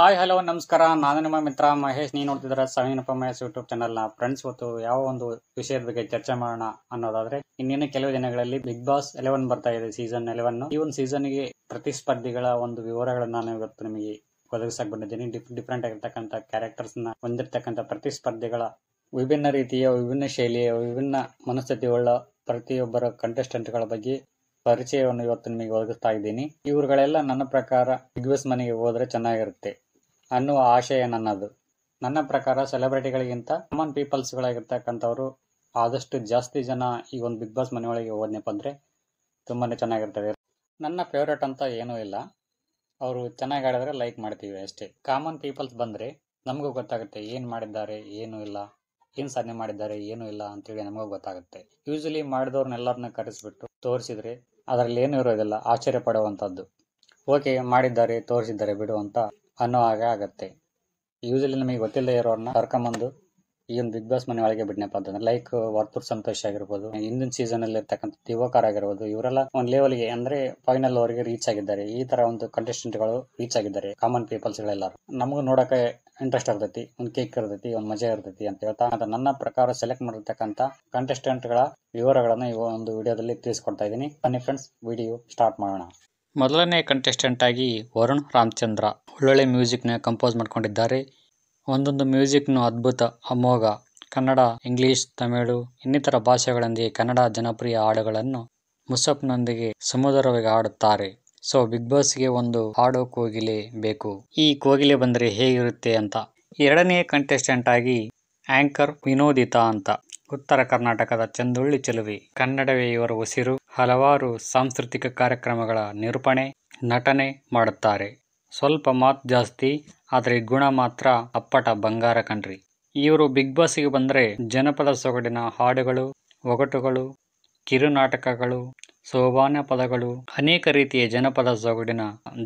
Hi hello ನಮಸ್ಕಾರ ನಾನು ನಿಮ್ಮ ಮಿತ್ರ ಮಹೇಶ್ ನೀವು ನೋಡ್ತಿದ್ರೆ ಸಾವಿನಪ್ಪ ಮಹೇಶ್ ಯೂಟ್ಯೂಬ್ ನ ಫ್ರೆಂಡ್ಸ್ ಇವತ್ತು ಯಾವ ಒಂದು ವಿಷಯದ ಬಗ್ಗೆ ಚರ್ಚೆ ಮಾಡೋಣ ಅನ್ನೋದಾದ್ರೆ ಇನ್ನೇನು ಕೆಲವು ದಿನಗಳಲ್ಲಿ ಬಿಗ್ ಬಾಸ್ ಎಲೆವೆನ್ ಬರ್ತಾ ಇದೆ ಸೀಸನ್ ಎಲೆವನ್ ಈ ಒಂದು ಗೆ ಪ್ರತಿಸ್ಪರ್ಧಿಗಳ ಒಂದು ವಿವರಗಳನ್ನ ನಾನು ಇವತ್ತು ನಿಮಗೆ ಒದಗಿಸಕ್ ಬಂದಿದ್ದೀನಿ ಡಿಫ್ರೆಂಟ್ ಡಿಫ್ರೆಂಟ್ ಆಗಿರ್ತಕ್ಕಂಥ ನ ಹೊಂದಿರತಕ್ಕಂಥ ಪ್ರತಿಸ್ಪರ್ಧಿಗಳ ವಿಭಿನ್ನ ರೀತಿಯ ವಿಭಿನ್ನ ಶೈಲಿಯ ವಿಭಿನ್ನ ಮನಸ್ಥಿತಿಗಳ ಪ್ರತಿಯೊಬ್ಬರ ಕಂಟೆಸ್ಟೆಂಟ್ ಗಳ ಬಗ್ಗೆ ಪರಿಚಯವನ್ನು ಇವತ್ತು ನಿಮಗೆ ಒದಗಿಸ್ತಾ ಇದ್ದೀನಿ ಇವರುಗಳೆಲ್ಲ ನನ್ನ ಪ್ರಕಾರ ಬಿಗ್ ಬಾಸ್ ಮನೆಗೆ ಹೋದ್ರೆ ಚೆನ್ನಾಗಿರುತ್ತೆ ಅನ್ನುವ ಆಶಯ ನನ್ನದು ನನ್ನ ಪ್ರಕಾರ ಸೆಲೆಬ್ರಿಟಿಗಳಿಗಿಂತ ಕಾಮನ್ ಪೀಪಲ್ಸ್ಗಳಾಗಿರ್ತಕ್ಕಂಥವ್ರು ಆದಷ್ಟು ಜಾಸ್ತಿ ಜನ ಈ ಒಂದು ಬಿಗ್ ಬಾಸ್ ಮನೆಯೊಳಗೆ ಹೋದ್ನಪ್ಪ ಅಂದರೆ ತುಂಬಾ ಚೆನ್ನಾಗಿರ್ತದೆ ನನ್ನ ಫೇವ್ರೇಟ್ ಅಂತ ಏನೂ ಇಲ್ಲ ಅವರು ಚೆನ್ನಾಗಿ ಆಡಿದ್ರೆ ಲೈಕ್ ಮಾಡ್ತೀವಿ ಅಷ್ಟೇ ಕಾಮನ್ ಪೀಪಲ್ಸ್ ಬಂದರೆ ನಮಗೂ ಗೊತ್ತಾಗುತ್ತೆ ಏನು ಮಾಡಿದ್ದಾರೆ ಏನೂ ಇಲ್ಲ ಏನು ಸಾಧನೆ ಮಾಡಿದ್ದಾರೆ ಏನು ಇಲ್ಲ ಅಂತೇಳಿ ನಮಗೂ ಗೊತ್ತಾಗುತ್ತೆ ಯೂಶಲಿ ಮಾಡಿದವ್ರನ್ನೆಲ್ಲರನ್ನ ಕರೆಸಿಬಿಟ್ಟು ತೋರಿಸಿದ್ರೆ ಅದರಲ್ಲಿ ಏನೂ ಇರೋದಿಲ್ಲ ಆಶ್ಚರ್ಯ ಪಡುವಂಥದ್ದು ಓಕೆ ಮಾಡಿದ್ದಾರೆ ತೋರಿಸಿದ್ದಾರೆ ಬಿಡು ಅಂತ ಅನ್ನೋ ಹಾಗೆ ಆಗುತ್ತೆ ಯೂಶಲಿ ನಮಗೆ ಗೊತ್ತಿಲ್ಲದೆ ಇರೋರನ್ನ ಕರ್ಕೊಂಬಂದು ಈ ಒಂದು ಬಿಗ್ ಬಾಸ್ ಮನೆ ಒಳಗೆ ಬಿಡ್ನಪ್ಪ ಅಂತಂದ್ರೆ ಲೈಕ್ ವರ್ತೂರ್ ಸಂತೋಷ್ ಆಗಿರ್ಬೋದು ಹಿಂದಿನ ಸೀಸನ್ ಅಲ್ಲಿ ಇರ್ತಕ್ಕಂಥ ದಿವಾಕರ್ ಆಗಿರ್ಬೋದು ಇವರೆಲ್ಲ ಒಂದು ಗೆ ಅಂದ್ರೆ ಫೈನಲ್ ಅವರಿಗೆ ರೀಚ್ ಆಗಿದ್ದಾರೆ ಈ ತರ ಒಂದು ಕಂಟೆಸ್ಟೆಂಟ್ ಗಳು ರೀಚ್ ಆಗಿದ್ದಾರೆ ಕಾಮನ್ ಪೀಪಲ್ಸ್ ಗಳೆಲ್ಲಾರು ನಮಗೂ ನೋಡಕ್ಕೆ ಇಂಟ್ರೆಸ್ಟ್ ಇರ್ತೈತಿ ಒಂದ್ ಕೇಕ್ ಇರ್ತೈತಿ ಒಂದ್ ಮಜಾ ಇರ್ತೈತಿ ಅಂತ ಹೇಳ್ತಾ ನನ್ನ ಪ್ರಕಾರ ಸೆಲೆಕ್ಟ್ ಮಾಡಿರ್ತಕ್ಕಂತ ಕಂಟೆಸ್ಟೆಂಟ್ ಗಳ ವಿವರಗಳನ್ನ ಈ ಒಂದು ವಿಡಿಯೋದಲ್ಲಿ ತಿಳಿಸ್ಕೊಡ್ತಾ ಇದೀನಿ ಬನ್ನಿ ಫ್ರೆಂಡ್ಸ್ ವಿಡಿಯೋ ಸ್ಟಾರ್ಟ್ ಮಾಡೋಣ ಮೊದಲನೇ ಕಂಟೆಸ್ಟೆಂಟ್ ಆಗಿ ವರುಣ್ ರಾಮಚಂದ್ರ ಒಳ್ಳೊಳ್ಳೆ ಮ್ಯೂಸಿಕ್ನ ಕಂಪೋಸ್ ಮಾಡ್ಕೊಂಡಿದ್ದಾರೆ ಒಂದೊಂದು ಮ್ಯೂಸಿಕ್ನು ಅದ್ಭುತ ಅಮೋಘ ಕನ್ನಡ ಇಂಗ್ಲಿಷ್ ತಮಿಳು ಇನ್ನಿತರ ಭಾಷೆಗಳೊಂದಿಗೆ ಕನ್ನಡ ಜನಪ್ರಿಯ ಹಾಡುಗಳನ್ನು ಮುಸಪ್ನೊಂದಿಗೆ ಸಮುದ್ರವಾಗಿ ಹಾಡುತ್ತಾರೆ ಸೊ ಬಿಗ್ ಬಾಸ್ಗೆ ಒಂದು ಹಾಡು ಕೋಗಿಲೆ ಬೇಕು ಈ ಕೋಗಿಲೆ ಬಂದರೆ ಹೇಗಿರುತ್ತೆ ಅಂತ ಎರಡನೇ ಕಂಟೆಸ್ಟೆಂಟ್ ಆಗಿ ಆಂಕರ್ ವಿನೋದಿತಾ ಅಂತ ಉತ್ತರ ಕರ್ನಾಟಕದ ಚಂದುಳ್ಳಿ ಚೆಲುವೆ ಕನ್ನಡವೇ ಇವರ ಉಸಿರು ಹಲವಾರು ಸಾಂಸ್ಕೃತಿಕ ಕಾರ್ಯಕ್ರಮಗಳ ನಿರೂಪಣೆ ನಟನೆ ಮಾಡುತ್ತಾರೆ ಸ್ವಲ್ಪ ಮಾತು ಜಾಸ್ತಿ ಆದರೆ ಗುಣ ಮಾತ್ರ ಅಪ್ಪಟ ಬಂಗಾರ ಕಣ್ರಿ ಇವರು ಬಿಗ್ ಬಾಸ್ಗೆ ಬಂದರೆ ಜನಪದ ಸೊಗಡಿನ ಹಾಡುಗಳು ಒಗಟುಗಳು ಕಿರುನಾಟಕಗಳು ಸೋಬಾನ ಪದಗಳು ಅನೇಕ ರೀತಿಯ ಜನಪದ ಸೊಗಡಿನ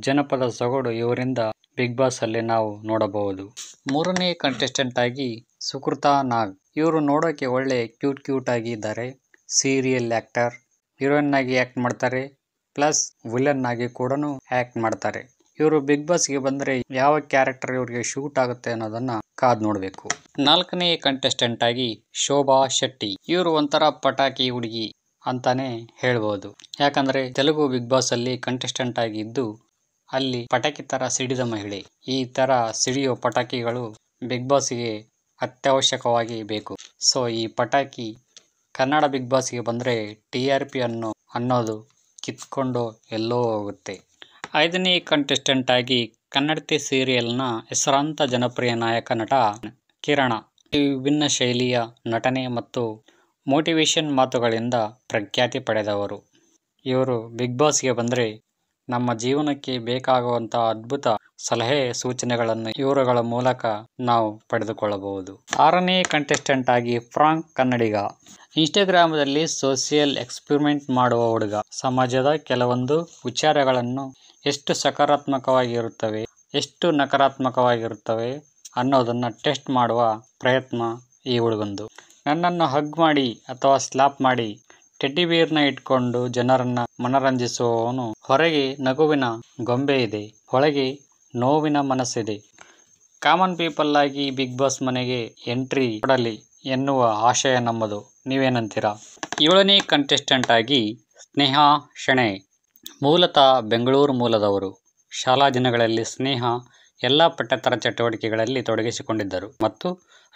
ಜನಪದ ಸೊಗಡು ಇವರಿಂದ ಬಿಗ್ ಬಾಸ್ ಅಲ್ಲಿ ನಾವು ನೋಡಬಹುದು ಮೂರನೇ ಕಂಟೆಸ್ಟೆಂಟ್ ಆಗಿ ಸುಕೃತಾ ನಾಗ್ ಇವರು ನೋಡೋಕೆ ಒಳ್ಳೆ ಕ್ಯೂಟ್ ಕ್ಯೂಟ್ ಆಗಿ ಇದ್ದಾರೆ ಸೀರಿಯಲ್ ಆ್ಯಕ್ಟರ್ ಹೀರೋಯಿನ್ ಆಗಿ ಆ್ಯಕ್ಟ್ ಮಾಡ್ತಾರೆ ಪ್ಲಸ್ ವಿಲನ್ ಆಗಿ ಕೂಡ ಆ್ಯಕ್ಟ್ ಮಾಡ್ತಾರೆ ಇವರು ಬಿಗ್ ಬಾಸ್ಗೆ ಬಂದರೆ ಯಾವ ಕ್ಯಾರೆಕ್ಟರ್ ಇವರಿಗೆ ಶೂಟ್ ಆಗುತ್ತೆ ಅನ್ನೋದನ್ನ ಕಾದ್ ನೋಡಬೇಕು ನಾಲ್ಕನೇ ಕಂಟೆಸ್ಟೆಂಟ್ ಆಗಿ ಶೋಭಾ ಶೆಟ್ಟಿ ಇವರು ಒಂಥರ ಪಟಾಕಿ ಹುಡುಗಿ ಅಂತಾನೆ ಹೇಳ್ಬೋದು ಯಾಕಂದ್ರೆ ತೆಲುಗು ಬಿಗ್ ಬಾಸ್ ಅಲ್ಲಿ ಕಂಟೆಸ್ಟೆಂಟ್ ಆಗಿದ್ದು ಅಲ್ಲಿ ಪಟಾಕಿ ತರ ಸಿಡಿದ ಮಹಿಳೆ ಈ ತರ ಸಿಡಿಯೋ ಪಟಾಕಿಗಳು ಬಿಗ್ ಬಾಸ್ಗೆ ಅತ್ಯವಶ್ಯಕವಾಗಿ ಬೇಕು ಸೊ ಈ ಪಟಾಕಿ ಕನ್ನಡ ಬಿಗ್ ಬಾಸ್ಗೆ ಬಂದರೆ ಟಿ ಆರ್ ಪಿ ಅನ್ನು ಅನ್ನೋದು ಕಿತ್ಕೊಂಡು ಎಲ್ಲೋ ಹೋಗುತ್ತೆ ಐದನೇ ಕಂಟೆಸ್ಟೆಂಟ್ ಆಗಿ ಕನ್ನಡತಿ ಸೀರಿಯಲ್ನ ಹೆಸರಾಂತ ಜನಪ್ರಿಯ ನಾಯಕ ನಟ ಕಿರಣ ಈ ವಿಭಿನ್ನ ಶೈಲಿಯ ನಟನೆ ಮತ್ತು ಮೋಟಿವೇಶನ್ ಮಾತುಗಳಿಂದ ಪ್ರಖ್ಯಾತಿ ಪಡೆದವರು ಇವರು ಬಿಗ್ ಬಾಸ್ಗೆ ಬಂದರೆ ನಮ್ಮ ಜೀವನಕ್ಕೆ ಬೇಕಾಗುವಂತಹ ಅದ್ಭುತ ಸಲಹೆ ಸೂಚನೆಗಳನ್ನು ಇವರುಗಳ ಮೂಲಕ ನಾವು ಪಡೆದುಕೊಳ್ಳಬಹುದು ಆರನೇ ಕಂಟೆಸ್ಟೆಂಟ್ ಆಗಿ ಫ್ರಾಂಕ್ ಕನ್ನಡಿಗ ಇನ್ಸ್ಟಾಗ್ರಾಮದಲ್ಲಿ ಸೋಷಿಯಲ್ ಎಕ್ಸ್ಪೆರಿಮೆಂಟ್ ಮಾಡುವ ಹುಡುಗ ಸಮಾಜದ ಕೆಲವೊಂದು ವಿಚಾರಗಳನ್ನು ಎಷ್ಟು ಸಕಾರಾತ್ಮಕವಾಗಿರುತ್ತವೆ ಎಷ್ಟು ನಕಾರಾತ್ಮಕವಾಗಿರುತ್ತವೆ ಅನ್ನೋದನ್ನು ಟೆಸ್ಟ್ ಮಾಡುವ ಪ್ರಯತ್ನ ಈ ಹುಡುಗಂದು ನನ್ನನ್ನು ಹಗ್ ಮಾಡಿ ಅಥವಾ ಸ್ಲಾಪ್ ಮಾಡಿ ಟೆಡ್ಡಿ ಇಟ್ಕೊಂಡು ಜನರನ್ನ ಮನರಂಜಿಸುವವನು ಹೊರಗೆ ನಗುವಿನ ಗೊಂಬೆ ಇದೆ ಒಳಗೆ ನೋವಿನ ಮನಸ್ಸಿದೆ ಕಾಮನ್ ಪೀಪಲ್ ಆಗಿ ಬಿಗ್ ಬಾಸ್ ಮನೆಗೆ ಎಂಟ್ರಿ ಕೊಡಲಿ ಎನ್ನುವ ಆಶಯ ನಮ್ಮದು ನೀವೇನಂತೀರಾ ಏಳನೇ ಕಂಟೆಸ್ಟೆಂಟ್ ಆಗಿ ಸ್ನೇಹಾ ಶೆಣೆ ಮೂಲತಃ ಬೆಂಗಳೂರು ಮೂಲದವರು ಶಾಲಾ ದಿನಗಳಲ್ಲಿ ಸ್ನೇಹ ಎಲ್ಲ ಪಠ್ಯತರ ಚಟುವಟಿಕೆಗಳಲ್ಲಿ ತೊಡಗಿಸಿಕೊಂಡಿದ್ದರು ಮತ್ತು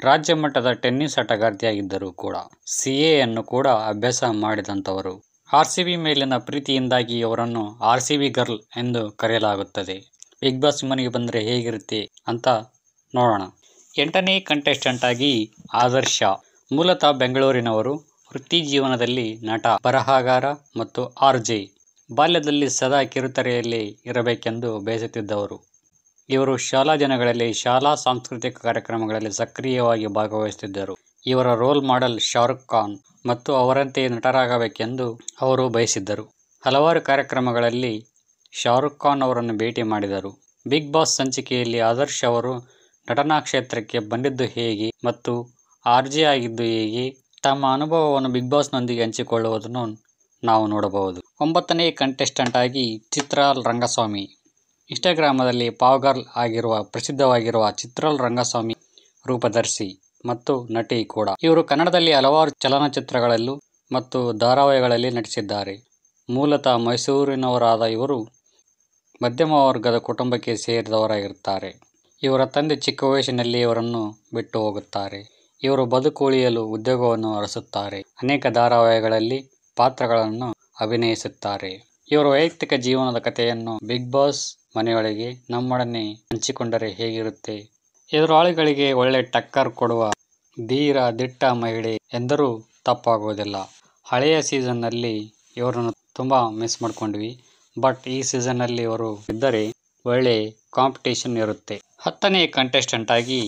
ರಾಜ್ಯ ಮಟ್ಟದ ಟೆನ್ನಿಸ್ ಆಟಗಾರ್ತಿಯಾಗಿದ್ದರೂ ಕೂಡ ಸಿ ಎಯನ್ನು ಕೂಡ ಅಭ್ಯಾಸ ಮಾಡಿದಂಥವರು ಆರ್ ಸಿ ಬಿ ಮೇಲಿನ ಪ್ರೀತಿಯಿಂದಾಗಿ ಅವರನ್ನು ಆರ್ ಸಿ ಬಿ ಗರ್ಲ್ ಎಂದು ಕರೆಯಲಾಗುತ್ತದೆ ಬಿಗ್ ಬಾಸ್ ಮನೆಗೆ ಬಂದರೆ ಹೇಗಿರುತ್ತೆ ಅಂತ ನೋಡೋಣ ಎಂಟನೇ ಕಂಟೆಸ್ಟೆಂಟ್ ಆಗಿ ಆದರ್ಶ ಮೂಲತಃ ಬೆಂಗಳೂರಿನವರು ವೃತ್ತಿ ಜೀವನದಲ್ಲಿ ನಟ ಬರಹಗಾರ ಮತ್ತು ಆರ್ ಜೆ ಬಾಲ್ಯದಲ್ಲಿ ಸದಾ ಕಿರುತೆರೆಯಲ್ಲಿ ಇರಬೇಕೆಂದು ಬಯಸುತ್ತಿದ್ದವರು ಇವರು ಶಾಲಾ ದಿನಗಳಲ್ಲಿ ಶಾಲಾ ಸಾಂಸ್ಕೃತಿಕ ಕಾರ್ಯಕ್ರಮಗಳಲ್ಲಿ ಸಕ್ರಿಯವಾಗಿ ಭಾಗವಹಿಸುತ್ತಿದ್ದರು ಇವರ ರೋಲ್ ಮಾಡೆಲ್ ಶಾರುಖ್ ಖಾನ್ ಮತ್ತು ಅವರಂತೆ ನಟರಾಗಬೇಕೆಂದು ಅವರು ಬಯಸಿದ್ದರು ಹಲವಾರು ಕಾರ್ಯಕ್ರಮಗಳಲ್ಲಿ ಶಾರುಖ್ ಖಾನ್ ಅವರನ್ನು ಭೇಟಿ ಮಾಡಿದರು ಬಿಗ್ ಬಾಸ್ ಸಂಚಿಕೆಯಲ್ಲಿ ಆದರ್ಶ್ ಅವರು ನಟನಾ ಕ್ಷೇತ್ರಕ್ಕೆ ಬಂದಿದ್ದು ಹೇಗೆ ಮತ್ತು ಜಿ ಆಗಿದ್ದು ಹೇಗೆ ತಮ್ಮ ಅನುಭವವನ್ನು ಬಿಗ್ ಬಾಸ್ನೊಂದಿಗೆ ಹಂಚಿಕೊಳ್ಳುವುದನ್ನು ನಾವು ನೋಡಬಹುದು ಒಂಬತ್ತನೇ ಕಂಟೆಸ್ಟೆಂಟ್ ಆಗಿ ಚಿತ್ರಾಲ್ ರಂಗಸ್ವಾಮಿ ಇನ್ಸ್ಟಾಗ್ರಾಮದಲ್ಲಿ ಪಾವ್ಗರ್ಲ್ ಆಗಿರುವ ಪ್ರಸಿದ್ಧವಾಗಿರುವ ಚಿತ್ರಾಲ್ ರಂಗಸ್ವಾಮಿ ರೂಪದರ್ಶಿ ಮತ್ತು ನಟಿ ಕೂಡ. ಇವರು ಕನ್ನಡದಲ್ಲಿ ಹಲವಾರು ಚಲನಚಿತ್ರಗಳಲ್ಲೂ ಮತ್ತು ಧಾರಾವಾಹಿಗಳಲ್ಲಿ ನಟಿಸಿದ್ದಾರೆ. ಮೂಲತಃ ಮೈಸೂರಿನವರಾದ ಇವರು ಮಧ್ಯಮ ವರ್ಗದ ಕುಟುಂಬಕ್ಕೆ ಸೇರಿದವರಾಗಿರುತ್ತಾರೆ. ಇವರ ತಂದೆ ಚಿಕ್ಕ ವಯಸ್ಸಿನಲ್ಲಿ ಇವರನ್ನು ಬಿಟ್ಟು ಹೋಗುತ್ತಾರೆ. ಇವರು ಬದುಕು ಉಳಿಯಲು ಉದ್ಯೋಗವನ್ನು ಅರಸುತ್ತಾರೆ. ಅನೇಕ ಧಾರಾವಾಹಿಗಳಲ್ಲಿ ಪಾತ್ರಗಳನ್ನು ಅಭಿನಯಿಸುತ್ತಾರೆ. ಇವರ ವೈಯಕ್ತಿಕ ಜೀವನದ ಕಥೆಯನ್ನು ಬಿಗ್ ಬಾಸ್ ಮನೆಯೊಳಗೆ ನಮ್ಮೊಡನೆ ಹಂಚಿಕೊಂಡರೆ ಹೇಗಿರುತ್ತೆ ಎದುರಾಳಿಗಳಿಗೆ ಒಳ್ಳೆ ಟಕ್ಕರ್ ಕೊಡುವ ಧೀರ ದಿಟ್ಟ ಮಹಿಳೆ ಎಂದರೂ ತಪ್ಪಾಗುವುದಿಲ್ಲ ಹಳೆಯ ಸೀಸನ್ನಲ್ಲಿ ಇವರನ್ನು ತುಂಬ ಮಿಸ್ ಮಾಡ್ಕೊಂಡ್ವಿ ಬಟ್ ಈ ಸೀಸನ್ನಲ್ಲಿ ಇವರು ಇದ್ದರೆ ಒಳ್ಳೆ ಕಾಂಪಿಟೇಷನ್ ಇರುತ್ತೆ ಹತ್ತನೇ ಕಂಟೆಸ್ಟೆಂಟ್ ಆಗಿ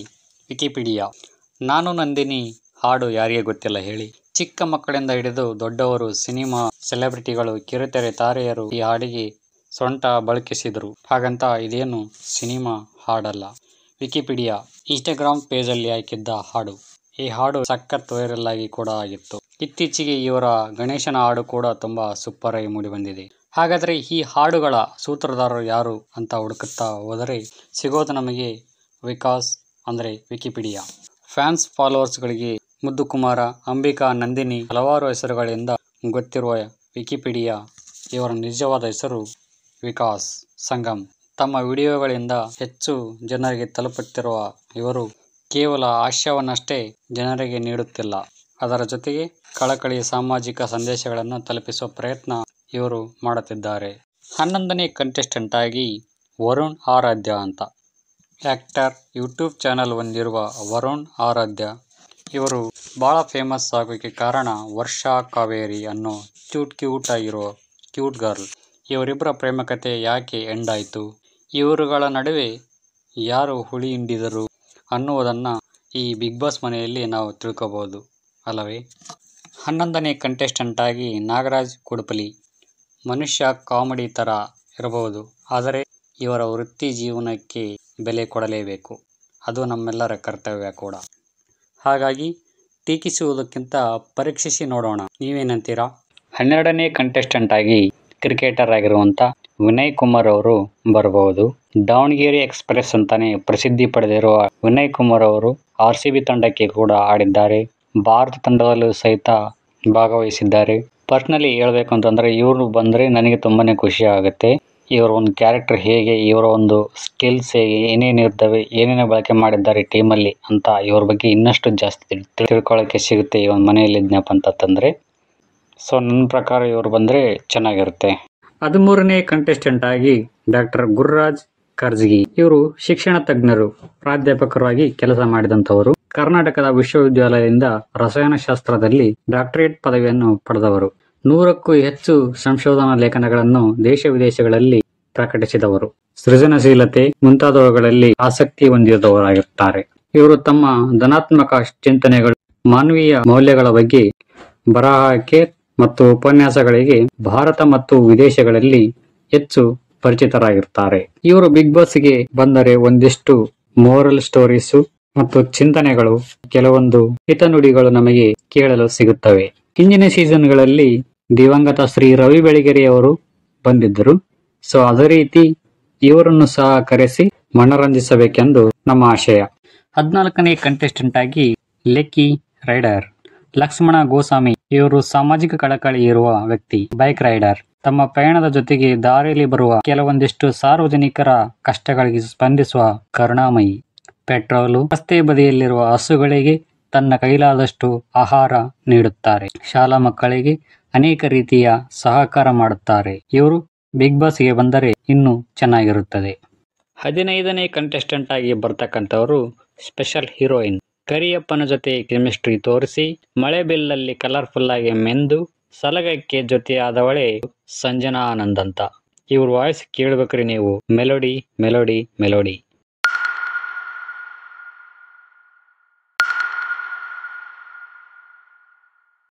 ವಿಕಿಪೀಡಿಯಾ ನಾನು ನಂದಿನಿ ಹಾಡು ಯಾರಿಗೆ ಗೊತ್ತಿಲ್ಲ ಹೇಳಿ ಚಿಕ್ಕ ಮಕ್ಕಳಿಂದ ಹಿಡಿದು ದೊಡ್ಡವರು ಸಿನಿಮಾ ಸೆಲೆಬ್ರಿಟಿಗಳು ಕಿರುತೆರೆ ತಾರೆಯರು ಈ ಹಾಡಿಗೆ ಸೊಂಟ ಬಳಕಿಸಿದ್ರು ಹಾಗಂತ ಇದೇನು ಸಿನಿಮಾ ಹಾಡಲ್ಲ ವಿಕಿಪೀಡಿಯಾ ಇನ್ಸ್ಟಾಗ್ರಾಮ್ ಅಲ್ಲಿ ಹಾಕಿದ್ದ ಹಾಡು ಈ ಹಾಡು ಸಖತ್ ವೈರಲ್ ಆಗಿ ಕೂಡ ಆಗಿತ್ತು ಇತ್ತೀಚೆಗೆ ಇವರ ಗಣೇಶನ ಹಾಡು ಕೂಡ ತುಂಬಾ ಸೂಪರ್ ಆಗಿ ಮೂಡಿ ಬಂದಿದೆ ಹಾಗಾದ್ರೆ ಈ ಹಾಡುಗಳ ಸೂತ್ರಧಾರರು ಯಾರು ಅಂತ ಹುಡುಕುತ್ತಾ ಹೋದರೆ ಸಿಗೋದು ನಮಗೆ ವಿಕಾಸ್ ಅಂದ್ರೆ ವಿಕಿಪೀಡಿಯಾ ಫ್ಯಾನ್ಸ್ ಫಾಲೋವರ್ಸ್ ಗಳಿಗೆ ಮುದ್ದುಕುಮಾರ ಅಂಬಿಕಾ ನಂದಿನಿ ಹಲವಾರು ಹೆಸರುಗಳಿಂದ ಗೊತ್ತಿರುವ ವಿಕಿಪೀಡಿಯಾ ಇವರ ನಿಜವಾದ ಹೆಸರು ವಿಕಾಸ್ ಸಂಗಮ್ ತಮ್ಮ ವಿಡಿಯೋಗಳಿಂದ ಹೆಚ್ಚು ಜನರಿಗೆ ತಲುಪುತ್ತಿರುವ ಇವರು ಕೇವಲ ಹಾಸ್ಯವನ್ನಷ್ಟೇ ಜನರಿಗೆ ನೀಡುತ್ತಿಲ್ಲ ಅದರ ಜೊತೆಗೆ ಕಳಕಳಿ ಸಾಮಾಜಿಕ ಸಂದೇಶಗಳನ್ನು ತಲುಪಿಸುವ ಪ್ರಯತ್ನ ಇವರು ಮಾಡುತ್ತಿದ್ದಾರೆ ಹನ್ನೊಂದನೇ ಕಂಟೆಸ್ಟೆಂಟ್ ಆಗಿ ವರುಣ್ ಆರಾಧ್ಯ ಅಂತ ಆಕ್ಟರ್ ಯೂಟ್ಯೂಬ್ ಚಾನಲ್ ಹೊಂದಿರುವ ವರುಣ್ ಆರಾಧ್ಯ ಇವರು ಭಾಳ ಫೇಮಸ್ ಆಗೋಕೆ ಕಾರಣ ವರ್ಷಾ ಕಾವೇರಿ ಅನ್ನೋ ಕ್ಯೂಟ್ ಕ್ಯೂಟ್ ಆಗಿರೋ ಕ್ಯೂಟ್ ಗರ್ಲ್ ಇವರಿಬ್ಬರ ಪ್ರೇಮ ಕಥೆ ಯಾಕೆ ಎಂಡ್ ಆಯಿತು ಇವರುಗಳ ನಡುವೆ ಯಾರು ಹುಳಿ ಹಿಂಡಿದರು ಅನ್ನುವುದನ್ನು ಈ ಬಿಗ್ ಬಾಸ್ ಮನೆಯಲ್ಲಿ ನಾವು ತಿಳ್ಕೋಬೋದು ಅಲ್ಲವೇ ಹನ್ನೊಂದನೇ ಕಂಟೆಸ್ಟೆಂಟ್ ಆಗಿ ನಾಗರಾಜ್ ಕುಡುಪಲಿ ಮನುಷ್ಯ ಕಾಮಿಡಿ ಥರ ಇರಬಹುದು ಆದರೆ ಇವರ ವೃತ್ತಿ ಜೀವನಕ್ಕೆ ಬೆಲೆ ಕೊಡಲೇಬೇಕು ಅದು ನಮ್ಮೆಲ್ಲರ ಕರ್ತವ್ಯ ಕೂಡ ಹಾಗಾಗಿ ಟೀಕಿಸುವುದಕ್ಕಿಂತ ಪರೀಕ್ಷಿಸಿ ನೋಡೋಣ ನೀವೇನಂತೀರಾ ಹನ್ನೆರಡನೇ ಕಂಟೆಸ್ಟೆಂಟ್ ಆಗಿ ಕ್ರಿಕೆಟರ್ ಆಗಿರುವಂಥ ವಿನಯ್ ಕುಮಾರ್ ಅವರು ಬರಬಹುದು ದಾವಣಗೆರೆ ಎಕ್ಸ್ಪ್ರೆಸ್ ಅಂತಾನೆ ಪ್ರಸಿದ್ಧಿ ಪಡೆದಿರುವ ವಿನಯ್ ಕುಮಾರ್ ಅವರು ಆರ್ ಸಿ ಬಿ ತಂಡಕ್ಕೆ ಕೂಡ ಆಡಿದ್ದಾರೆ ಭಾರತ ತಂಡದಲ್ಲೂ ಸಹಿತ ಭಾಗವಹಿಸಿದ್ದಾರೆ ಪರ್ಸ್ನಲಿ ಹೇಳ್ಬೇಕು ಅಂತಂದರೆ ಇವರು ಬಂದರೆ ನನಗೆ ತುಂಬಾನೇ ಖುಷಿ ಆಗುತ್ತೆ ಇವರ ಒಂದು ಕ್ಯಾರೆಕ್ಟರ್ ಹೇಗೆ ಇವರ ಒಂದು ಸ್ಕಿಲ್ಸ್ ಹೇಗೆ ಏನೇನು ಇರ್ತವೆ ಏನೇನು ಬಳಕೆ ಮಾಡಿದ್ದಾರೆ ಟೀಮಲ್ಲಿ ಅಂತ ಇವ್ರ ಬಗ್ಗೆ ಇನ್ನಷ್ಟು ಜಾಸ್ತಿ ತಿಳ್ಕೊಳ್ಳೋಕ್ಕೆ ಸಿಗುತ್ತೆ ಈ ಒಂದು ಮನೆಯಲ್ಲಿ ಜ್ಞಾಪ ಅಂತಂದರೆ ಸೊ ನನ್ನ ಪ್ರಕಾರ ಇವರು ಬಂದರೆ ಚೆನ್ನಾಗಿರುತ್ತೆ ಹದಿಮೂರನೇ ಕಂಟೆಸ್ಟೆಂಟ್ ಆಗಿ ಡಾಕ್ಟರ್ ಗುರುರಾಜ್ ಕರ್ಜಗಿ ಇವರು ಶಿಕ್ಷಣ ತಜ್ಞರು ಪ್ರಾಧ್ಯಾಪಕರಾಗಿ ಕೆಲಸ ಮಾಡಿದಂಥವರು ಕರ್ನಾಟಕದ ವಿಶ್ವವಿದ್ಯಾಲಯದಿಂದ ರಸಾಯನಶಾಸ್ತ್ರದಲ್ಲಿ ಡಾಕ್ಟರೇಟ್ ಪದವಿಯನ್ನು ಪಡೆದವರು ನೂರಕ್ಕೂ ಹೆಚ್ಚು ಸಂಶೋಧನಾ ಲೇಖನಗಳನ್ನು ದೇಶ ವಿದೇಶಗಳಲ್ಲಿ ಪ್ರಕಟಿಸಿದವರು ಸೃಜನಶೀಲತೆ ಮುಂತಾದವುಗಳಲ್ಲಿ ಆಸಕ್ತಿ ಹೊಂದಿದವರಾಗಿರುತ್ತಾರೆ ಇವರು ತಮ್ಮ ಧನಾತ್ಮಕ ಚಿಂತನೆಗಳು ಮಾನವೀಯ ಮೌಲ್ಯಗಳ ಬಗ್ಗೆ ಬರಹಕ್ಕೆ ಮತ್ತು ಉಪನ್ಯಾಸಗಳಿಗೆ ಭಾರತ ಮತ್ತು ವಿದೇಶಗಳಲ್ಲಿ ಹೆಚ್ಚು ಪರಿಚಿತರಾಗಿರುತ್ತಾರೆ ಇವರು ಬಿಗ್ ಬಾಸ್ಗೆ ಬಂದರೆ ಒಂದಿಷ್ಟು ಮೋರಲ್ ಸ್ಟೋರೀಸು ಮತ್ತು ಚಿಂತನೆಗಳು ಕೆಲವೊಂದು ಹಿತನುಡಿಗಳು ನಮಗೆ ಕೇಳಲು ಸಿಗುತ್ತವೆ ಹಿಂದಿನ ಸೀಸನ್ಗಳಲ್ಲಿ ದಿವಂಗತ ಶ್ರೀ ರವಿ ಬೆಳಗೆರೆಯವರು ಬಂದಿದ್ದರು ಸೊ ಅದೇ ರೀತಿ ಇವರನ್ನು ಸಹ ಕರೆಸಿ ಮನರಂಜಿಸಬೇಕೆಂದು ನಮ್ಮ ಆಶಯ ಹದಿನಾಲ್ಕನೇ ಕಂಟೆಸ್ಟೆಂಟ್ ಆಗಿ ಲೆಕ್ಕಿ ರೈಡರ್ ಲಕ್ಷ್ಮಣ ಗೋಸ್ವಾಮಿ ಇವರು ಸಾಮಾಜಿಕ ಕಳಕಳಿ ಇರುವ ವ್ಯಕ್ತಿ ಬೈಕ್ ರೈಡರ್ ತಮ್ಮ ಪ್ರಯಾಣದ ಜೊತೆಗೆ ದಾರಿಯಲ್ಲಿ ಬರುವ ಕೆಲವೊಂದಿಷ್ಟು ಸಾರ್ವಜನಿಕರ ಕಷ್ಟಗಳಿಗೆ ಸ್ಪಂದಿಸುವ ಕರುಣಾಮಯಿ ಪೆಟ್ರೋಲು ರಸ್ತೆ ಬದಿಯಲ್ಲಿರುವ ಹಸುಗಳಿಗೆ ತನ್ನ ಕೈಲಾದಷ್ಟು ಆಹಾರ ನೀಡುತ್ತಾರೆ ಶಾಲಾ ಮಕ್ಕಳಿಗೆ ಅನೇಕ ರೀತಿಯ ಸಹಕಾರ ಮಾಡುತ್ತಾರೆ ಇವರು ಬಿಗ್ ಬಾಸ್ಗೆ ಬಂದರೆ ಇನ್ನೂ ಚೆನ್ನಾಗಿರುತ್ತದೆ ಹದಿನೈದನೇ ಕಂಟೆಸ್ಟೆಂಟ್ ಆಗಿ ಬರ್ತಕ್ಕಂಥವರು ಸ್ಪೆಷಲ್ ಹೀರೋಯಿನ್ ಕರಿಯಪ್ಪನ ಜೊತೆ ಕೆಮಿಸ್ಟ್ರಿ ತೋರಿಸಿ ಮಳೆ ಬಿಲ್ಲಲ್ಲಿ ಕಲರ್ಫುಲ್ ಆಗಿ ಮೆಂದು ಸಲಗಕ್ಕೆ ಜೊತೆಯಾದವಳೆ ಸಂಜನಾ ಆನಂದ್ ಅಂತ ಇವ್ರ ವಾಯ್ಸ್ ಕೇಳ್ಬೇಕ್ರಿ ನೀವು ಮೆಲೋಡಿ ಮೆಲೋಡಿ ಮೆಲೋಡಿ